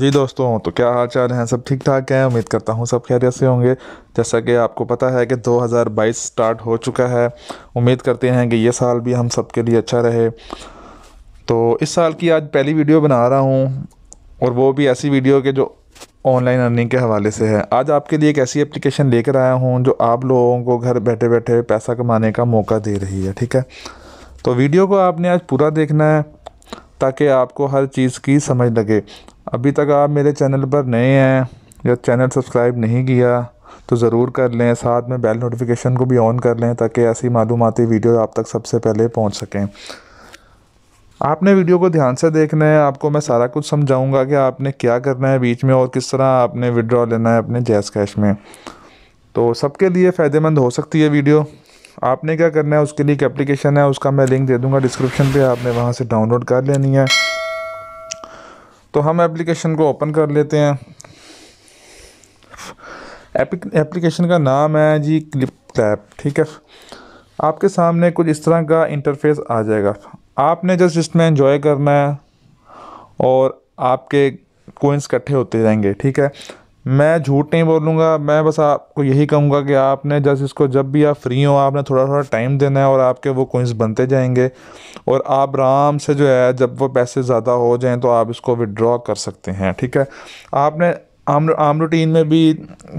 जी दोस्तों तो क्या हाल चाल हैं सब ठीक ठाक हैं उम्मीद करता हूँ सब खैरियत से होंगे जैसा कि आपको पता है कि 2022 स्टार्ट हो चुका है उम्मीद करते हैं कि ये साल भी हम सब के लिए अच्छा रहे तो इस साल की आज पहली वीडियो बना रहा हूँ और वो भी ऐसी वीडियो के जो ऑनलाइन अर्निंग के हवाले से है आज आपके लिए एक ऐसी एप्लीकेशन लेकर आया हूँ जो आप लोगों को घर बैठे बैठे पैसा कमाने का मौका दे रही है ठीक है तो वीडियो को आपने आज पूरा देखना है ताकि आपको हर चीज़ की समझ लगे अभी तक आप मेरे चैनल पर नए हैं या चैनल सब्सक्राइब नहीं किया तो ज़रूर कर लें साथ में बेल नोटिफिकेशन को भी ऑन कर लें ताकि ऐसी मालूमती वीडियो आप तक सबसे पहले पहुंच सकें आपने वीडियो को ध्यान से देखना है आपको मैं सारा कुछ समझाऊंगा कि आपने क्या करना है बीच में और किस तरह आपने विड्रॉ लेना है अपने जैस कैश में तो सबके लिए फ़ायदेमंद हो सकती है वीडियो आपने क्या करना है उसके लिए एक एप्लीकेशन है उसका मैं लिंक दे दूँगा डिस्क्रिप्शन पर आपने वहाँ से डाउनलोड कर लेनी है तो हम एप्लीकेशन को ओपन कर लेते हैं एप्लीकेशन का नाम है जी क्लिप क्लैप ठीक है आपके सामने कुछ इस तरह का इंटरफेस आ जाएगा आपने जस्ट इसमें एंजॉय करना है और आपके कोइंस इकट्ठे होते जाएंगे ठीक है मैं झूठ नहीं बोलूँगा मैं बस आपको यही कहूँगा कि आपने जस इसको जब भी आप फ्री हो आपने थोड़ा थोड़ा टाइम देना है और आपके वो कोइंस बनते जाएंगे और आप आराम से जो है जब वो पैसे ज़्यादा हो जाएं तो आप इसको विड्रॉ कर सकते हैं ठीक है आपने आम आम रूटीन में भी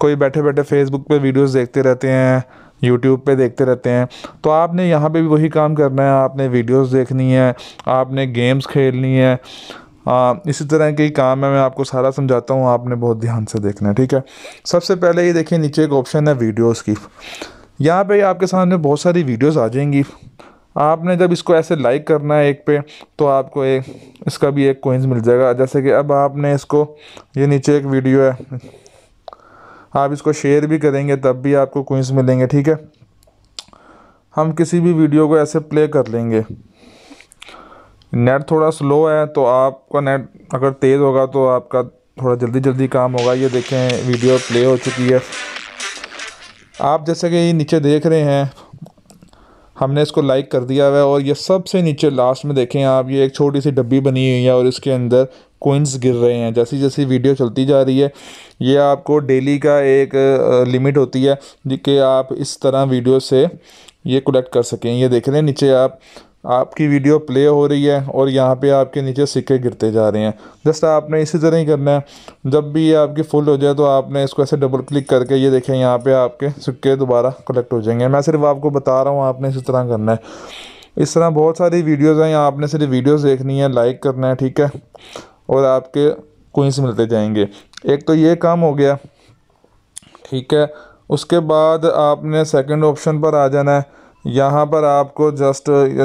कोई बैठे बैठे फेसबुक पे वीडियोस देखते रहते हैं यूट्यूब पे देखते रहते हैं तो आपने यहाँ पे भी वही काम करना है आपने वीडियोस देखनी है आपने गेम्स खेलनी है आ, इसी तरह के काम है मैं आपको सारा समझाता हूँ आपने बहुत ध्यान से देखना है ठीक है सबसे पहले ये देखिए नीचे एक ऑप्शन है वीडियोज़ की यहाँ पर आपके सामने बहुत सारी वीडियोज़ आ जाएंगी आपने जब इसको ऐसे लाइक करना है एक पे तो आपको एक इसका भी एक कोइंस मिल जाएगा जैसे कि अब आपने इसको ये नीचे एक वीडियो है आप इसको शेयर भी करेंगे तब भी आपको कोइंस मिलेंगे ठीक है हम किसी भी वीडियो को ऐसे प्ले कर लेंगे नेट थोड़ा स्लो है तो आपका नेट अगर तेज़ होगा तो आपका थोड़ा जल्दी जल्दी काम होगा ये देखें वीडियो प्ले हो चुकी है आप जैसे कि नीचे देख रहे हैं हमने इसको लाइक कर दिया हुआ है और ये सबसे नीचे लास्ट में देखें आप ये एक छोटी सी डब्बी बनी हुई है और इसके अंदर कोइंस गिर रहे हैं जैसी जैसी वीडियो चलती जा रही है ये आपको डेली का एक लिमिट होती है कि आप इस तरह वीडियो से ये कलेक्ट कर सकें ये देख रहे हैं नीचे आप आपकी वीडियो प्ले हो रही है और यहाँ पे आपके नीचे सिक्के गिरते जा रहे हैं जस्ट आपने इसी तरह ही करना है जब भी ये आपकी फुल हो जाए तो आपने इसको ऐसे डबल क्लिक करके ये देखें यहाँ पे आपके सिक्के दोबारा कलेक्ट हो जाएंगे मैं सिर्फ आपको बता रहा हूँ आपने इसी तरह करना है इस तरह बहुत सारी वीडियोज़ हैं आपने सिर्फ वीडियोज़ देखनी है लाइक करना है ठीक है और आपके कोइंस मिलते जाएंगे एक तो ये काम हो गया ठीक है उसके बाद आपने सेकेंड ऑप्शन पर आ जाना है यहाँ पर आपको जस्ट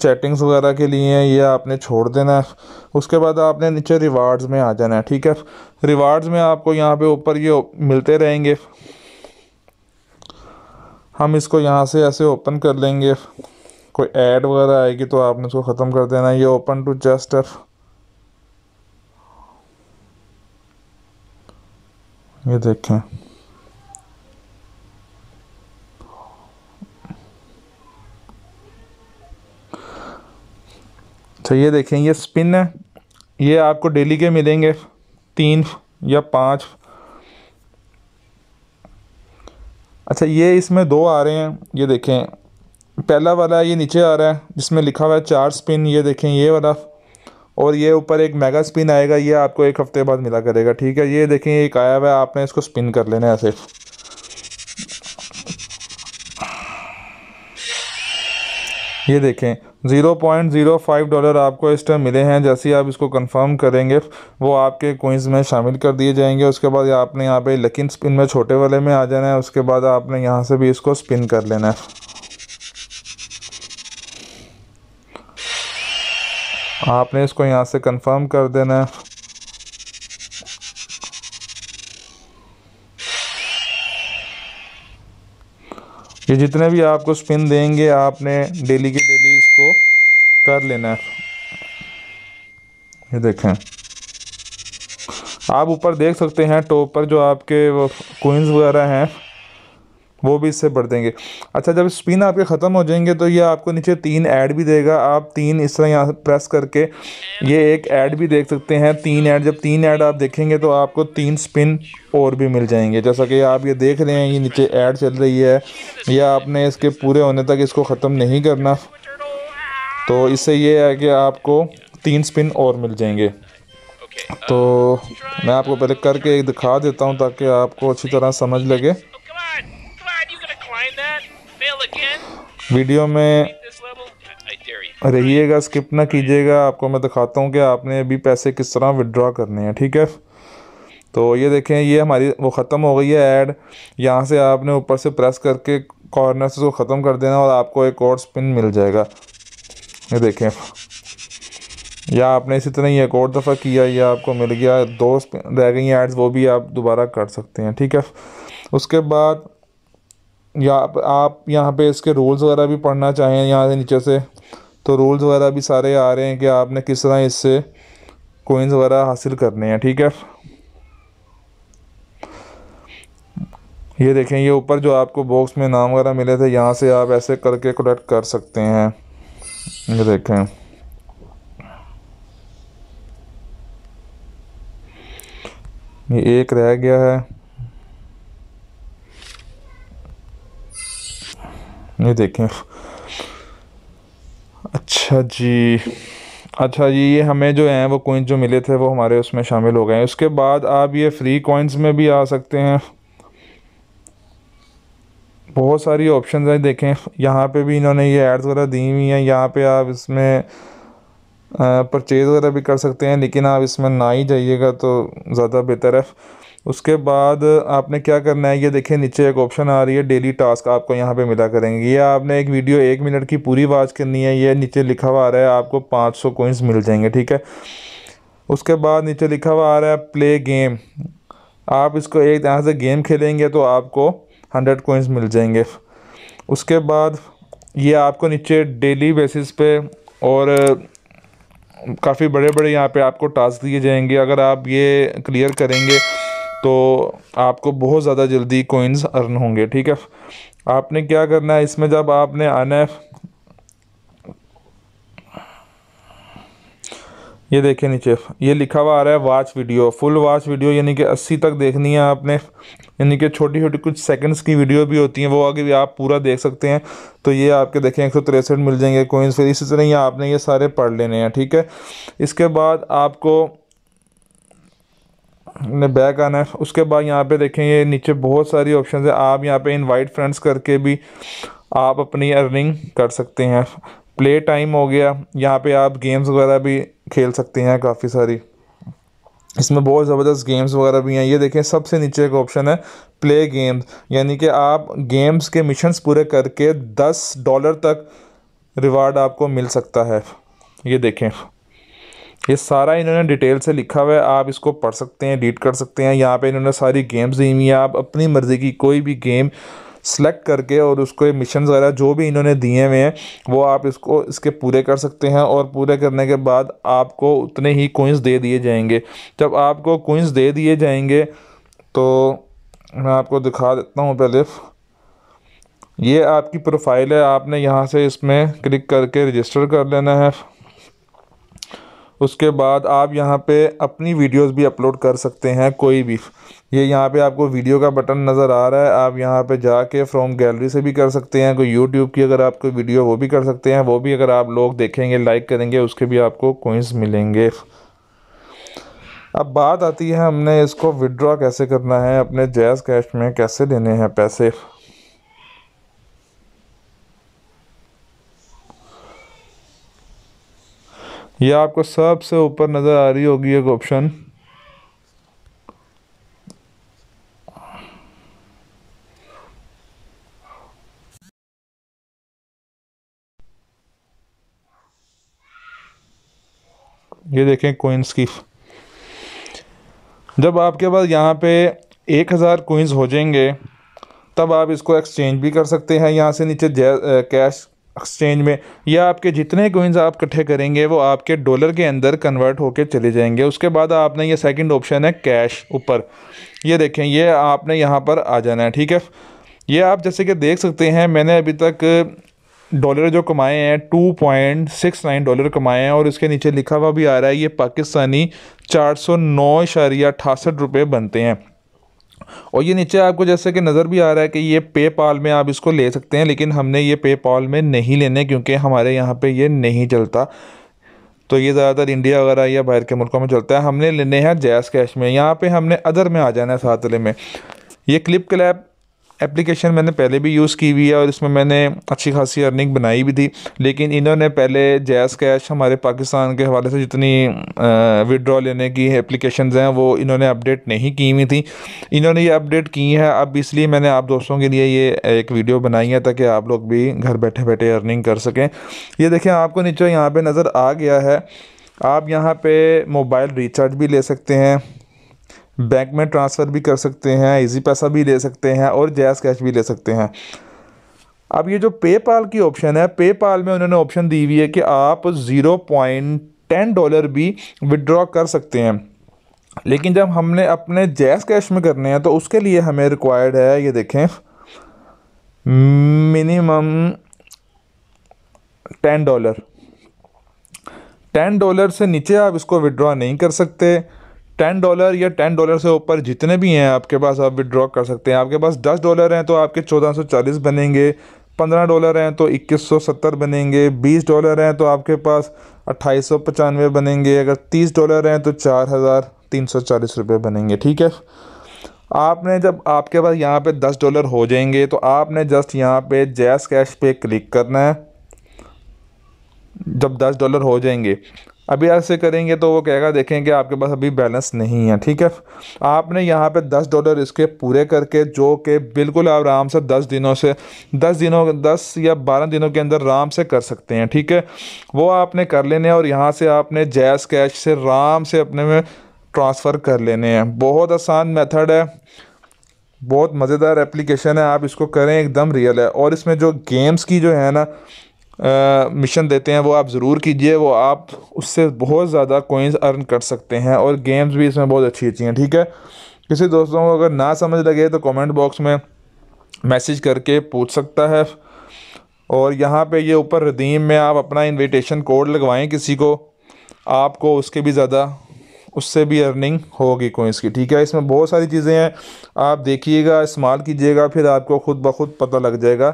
चैटिंग्स वगैरह के लिए ये आपने छोड़ देना है उसके बाद आपने नीचे रिवार्ड्स में आ जाना है ठीक है रिवार्ड्स में आपको यहाँ पे ऊपर ये मिलते रहेंगे हम इसको यहाँ से ऐसे ओपन कर लेंगे कोई ऐड वगैरह आएगी तो आपने उसको ख़त्म कर देना है ये ओपन टू जस्ट एफ ये देखें तो ये देखें ये स्पिन है ये आपको डेली के मिलेंगे तीन या पाँच अच्छा ये इसमें दो आ रहे हैं ये देखें पहला वाला ये नीचे आ रहा है जिसमें लिखा हुआ है चार स्पिन ये देखें ये वाला और ये ऊपर एक मेगा स्पिन आएगा ये आपको एक हफ्ते बाद मिला करेगा ठीक है ये देखें एक आया हुआ है आपने इसको स्पिन कर लेना है सिर्फ ये देखें 0.05 डॉलर आपको इस टाइम मिले हैं जैसे ही आप इसको कंफर्म करेंगे वो आपके कोइंस में शामिल कर दिए जाएंगे उसके बाद आपने यहाँ पे लकिन स्पिन में छोटे वाले में आ जाना है उसके बाद आपने यहाँ से भी इसको स्पिन कर लेना है आपने इसको यहाँ से कंफर्म कर देना है ये जितने भी आपको स्पिन देंगे आपने डेली के डेली इसको कर लेना है ये देखें आप ऊपर देख सकते हैं टॉप पर जो आपके कोइंस वगैरह हैं वो भी इससे बढ़ देंगे अच्छा जब स्पिन आपके ख़त्म हो जाएंगे तो ये आपको नीचे तीन ऐड भी देगा आप तीन इस तरह यहाँ प्रेस करके ये एक ऐड भी देख सकते हैं तीन ऐड जब तीन ऐड आप देखेंगे तो आपको तीन स्पिन और भी मिल जाएंगे जैसा कि आप ये देख रहे हैं ये नीचे ऐड चल रही है या आपने इसके पूरे होने तक इसको ख़त्म नहीं करना तो इससे ये है कि आपको तीन स्पिन और मिल जाएंगे तो मैं आपको पहले करके एक दिखा देता हूँ ताकि आपको अच्छी तरह समझ लगे वीडियो में रहिएगा स्किप ना कीजिएगा आपको मैं दिखाता हूँ कि आपने अभी पैसे किस तरह विदड्रॉ करने हैं ठीक है तो ये देखें ये हमारी वो ख़त्म हो गई है ऐड यहाँ से आपने ऊपर से प्रेस करके कॉर्नर से उसको ख़त्म कर देना और आपको एक और स्पिन मिल जाएगा ये देखें या आपने इसी तरह ही एक और दफ़ा किया या आपको मिल गया दो रह गई एड्स वो भी आप दोबारा कर सकते हैं ठीक है उसके बाद या आप यहाँ पे इसके रूल्स वगैरह भी पढ़ना चाहें यहाँ से नीचे से तो रूल्स वगैरह भी सारे आ रहे हैं कि आपने किस तरह इससे कोइंस वगैरह हासिल करने हैं ठीक है ये देखें ये ऊपर जो आपको बॉक्स में नाम वगैरह मिले थे यहाँ से आप ऐसे करके कलेक्ट कर सकते हैं ये देखें ये एक रह गया है ये देखें अच्छा जी अच्छा जी ये हमें जो हैं वो कोइंस जो मिले थे वो हमारे उसमें शामिल हो गए हैं उसके बाद आप ये फ्री कॉइन्स में भी आ सकते हैं बहुत सारी ऑप्शन हैं देखें यहाँ पे भी इन्होंने ये एड्स वगैरह दी हुई हैं यहाँ पे आप इसमें परचेज़ वगैरह भी कर सकते हैं लेकिन आप इसमें ना ही जाइएगा तो ज़्यादा बेहतर है उसके बाद आपने क्या करना है ये देखिए नीचे एक ऑप्शन आ रही है डेली टास्क आपको यहाँ पे मिला करेंगे ये आपने एक वीडियो एक मिनट की पूरी वाच करनी है ये नीचे लिखा हुआ आ रहा है आपको 500 सौ कोइंस मिल जाएंगे ठीक है उसके बाद नीचे लिखा हुआ आ रहा है प्ले गेम आप इसको एक तरह से गेम खेलेंगे तो आपको हंड्रेड कोइंस मिल जाएंगे उसके बाद ये आपको नीचे डेली बेसिस पे और काफ़ी बड़े बड़े यहाँ पे आपको टास्क दिए जाएंगे अगर आप ये क्लियर करेंगे तो आपको बहुत ज़्यादा जल्दी कोइंस अर्न होंगे ठीक है आपने क्या करना है इसमें जब आपने आना है ये देखें नीचे ये लिखा हुआ आ रहा है watch video full watch video यानी कि अस्सी तक देखनी है आपने यानी कि छोटी छोटी कुछ सेकंड्स की वीडियो भी होती हैं वो आगे भी आप पूरा देख सकते हैं तो ये आपके देखें एक सौ तिरसठ मिल जाएंगे कोइंस फिर इसी तरह ये आपने ये सारे पढ़ लेने हैं ठीक है इसके बाद आपको ने बैक आना है उसके बाद यहाँ पे देखें ये नीचे बहुत सारी ऑप्शन है आप यहाँ पे इनवाइट फ्रेंड्स करके भी आप अपनी अर्निंग कर सकते हैं प्ले टाइम हो गया यहाँ पे आप गेम्स वगैरह भी खेल सकते हैं काफ़ी सारी इसमें बहुत ज़बरदस्त गेम्स वगैरह भी हैं ये देखें सबसे नीचे एक ऑप्शन है प्ले गेम्स यानी कि आप गेम्स के मिशंस पूरे करके दस डॉलर तक रिवार्ड आपको मिल सकता है ये देखें ये सारा इन्होंने डिटेल से लिखा हुआ है आप इसको पढ़ सकते हैं रीड कर सकते हैं यहाँ पे इन्होंने सारी गेम्स दी हुई हैं आप अपनी मर्ज़ी की कोई भी गेम सेलेक्ट करके और उसको मिशन वगैरह जो भी इन्होंने दिए हुए हैं वो आप इसको इसके पूरे कर सकते हैं और पूरे करने के बाद आपको उतने ही कोइंस दे दिए जाएंगे जब आपको कोइंस दे दिए जाएंगे तो मैं आपको दिखा देता हूँ पहले ये आपकी प्रोफाइल है आपने यहाँ से इसमें क्लिक करके रजिस्टर कर लेना है उसके बाद आप यहाँ पे अपनी वीडियोस भी अपलोड कर सकते हैं कोई भी ये यहाँ पे आपको वीडियो का बटन नज़र आ रहा है आप यहाँ पे जाके फ्रॉम गैलरी से भी कर सकते हैं कोई यूट्यूब की अगर आप कोई वीडियो वो भी कर सकते हैं वो भी अगर आप लोग देखेंगे लाइक करेंगे उसके भी आपको कोइंस मिलेंगे अब बात आती है हमने इसको विड्रॉ कैसे करना है अपने जैज़ कैश में कैसे देने हैं पैसे ये आपको सबसे ऊपर नज़र आ रही होगी एक ऑप्शन ये देखें कोइंस की जब आपके पास यहाँ पे एक हज़ार कोइंस हो जाएंगे तब आप इसको एक्सचेंज भी कर सकते हैं यहाँ से नीचे कैश एक्सचेंज में या आपके जितने कोइंस आप इकट्ठे करेंगे वो आपके डॉलर के अंदर कन्वर्ट होकर चले जाएंगे उसके बाद आपने ये सेकंड ऑप्शन है कैश ऊपर ये देखें ये आपने यहाँ पर आ जाना है ठीक है ये आप जैसे कि देख सकते हैं मैंने अभी तक डॉलर जो कमाए हैं two point six nine dollar कमाए हैं और इसके नीचे लिखा हुआ भी आ रहा है ये पाकिस्तानी चार सौ नौ इशारिया अठासठ रुपये बनते हैं और ये नीचे आपको जैसे कि नज़र भी आ रहा है कि ये पे पाल में आप इसको ले सकते हैं लेकिन हमने ये पे पाल में नहीं लेने क्योंकि हमारे यहाँ पे ये नहीं चलता तो ये ज़्यादातर इंडिया वगैरह या बाहर के मुल्कों में चलता है हमने लेने हैं जैस कैश में यहाँ पे हमने अदर में आ जाना है सातले में ये क्लिप क्लैप एप्लीकेशन मैंने पहले भी यूज़ की हुई है और इसमें मैंने अच्छी खासी अर्निंग बनाई भी थी लेकिन इन्होंने पहले जैस कैश हमारे पाकिस्तान के हवाले से जितनी विड्रॉ लेने की एप्लीकेशन हैं वो इन्होंने अपडेट नहीं की हुई थी इन्होंने ये अपडेट की है अब इसलिए मैंने आप दोस्तों के लिए ये एक वीडियो बनाई है ताकि आप लोग भी घर बैठे बैठे अर्निंग कर सकें ये देखें आपको नीचे यहाँ पर नज़र आ गया है आप यहाँ पर मोबाइल रिचार्ज भी ले सकते हैं बैंक में ट्रांसफ़र भी कर सकते हैं इजी पैसा भी ले सकते हैं और जैस कैश भी ले सकते हैं अब ये जो पेपाल की ऑप्शन है पेपाल में उन्होंने ऑप्शन दी हुई है कि आप ज़ीरो पॉइंट टेन डॉलर भी विदड्रॉ कर सकते हैं लेकिन जब हमने अपने जैस कैश में करने हैं तो उसके लिए हमें रिक्वायर्ड है ये देखें minimum ten dollar ten dollar से नीचे आप इसको विड्रॉ नहीं कर सकते टेन डॉलर या टेन डॉलर से ऊपर जितने भी हैं आपके पास आप विड्रॉ कर सकते हैं आपके पास दस डॉलर हैं तो आपके चौदह सौ चालीस बनेंगे पंद्रह डॉलर हैं तो इक्कीस सौ सत्तर बनेंगे बीस डॉलर हैं तो आपके पास अट्ठाईस सौ पचानवे बनेंगे अगर तीस डॉलर हैं तो चार हज़ार तीन सौ चालीस रुपये बनेंगे ठीक है आपने जब आपके पास यहाँ पे दस डॉलर हो जाएंगे तो आपने जस्ट यहाँ पे जैस कैश पे क्लिक करना है जब दस डॉलर हो जाएंगे अभी ऐसे करेंगे तो वो कहेगा देखेंगे आपके पास अभी बैलेंस नहीं है ठीक है आपने यहाँ पे दस डॉलर इसके पूरे करके जो कि बिल्कुल आप आराम से दस दिनों से दस दिनों दस या बारह दिनों के अंदर आराम से कर सकते हैं ठीक है वो आपने कर लेने और यहाँ से आपने जैस कैश से आराम से अपने में ट्रांसफ़र कर लेने हैं बहुत आसान मेथड है बहुत मज़ेदार एप्लीकेशन है आप इसको करें एकदम रियल है और इसमें जो गेम्स की जो है ना मिशन देते हैं वो आप ज़रूर कीजिए वो आप उससे बहुत ज़्यादा कोइंस अर्न कर सकते हैं और गेम्स भी इसमें बहुत अच्छी अच्छी हैं ठीक है किसी दोस्तों को अगर ना समझ लगे तो कमेंट बॉक्स में मैसेज करके पूछ सकता है और यहाँ पे ये ऊपर रदीम में आप अपना इनविटेशन कोड लगवाएं किसी को आपको उसके भी ज़्यादा उससे भी अर्निंग होगी कोइंस की ठीक है इसमें बहुत सारी चीज़ें हैं आप देखिएगा इस्तेमाल कीजिएगा फिर आपको ख़ुद ब खुद पता लग जाएगा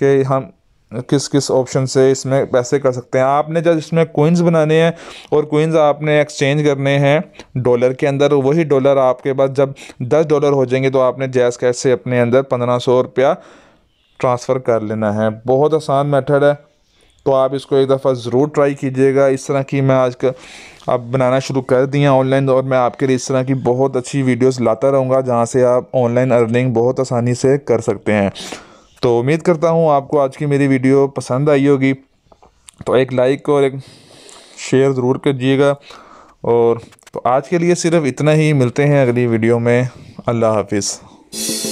कि हम किस किस ऑप्शन से इसमें पैसे कर सकते हैं आपने जब इसमें कोइंस बनाने हैं और कोइंस आपने एक्सचेंज करने हैं डॉलर के अंदर वही डॉलर आपके पास जब दस डॉलर हो जाएंगे तो आपने जैस कैश से अपने अंदर पंद्रह सौ रुपया ट्रांसफ़र कर लेना है बहुत आसान मेथड है तो आप इसको एक दफ़ा ज़रूर ट्राई कीजिएगा इस तरह की मैं आज कर अब बनाना शुरू कर दिया ऑनलाइन और मैं आपके लिए इस तरह की बहुत अच्छी वीडियोज़ लाता रहूँगा जहाँ से आप ऑनलाइन अर्निंग बहुत आसानी से कर सकते हैं तो उम्मीद करता हूँ आपको आज की मेरी वीडियो पसंद आई होगी तो एक लाइक और एक शेयर ज़रूर कीजिएगा और तो आज के लिए सिर्फ इतना ही मिलते हैं अगली वीडियो में अल्लाह हाफिज़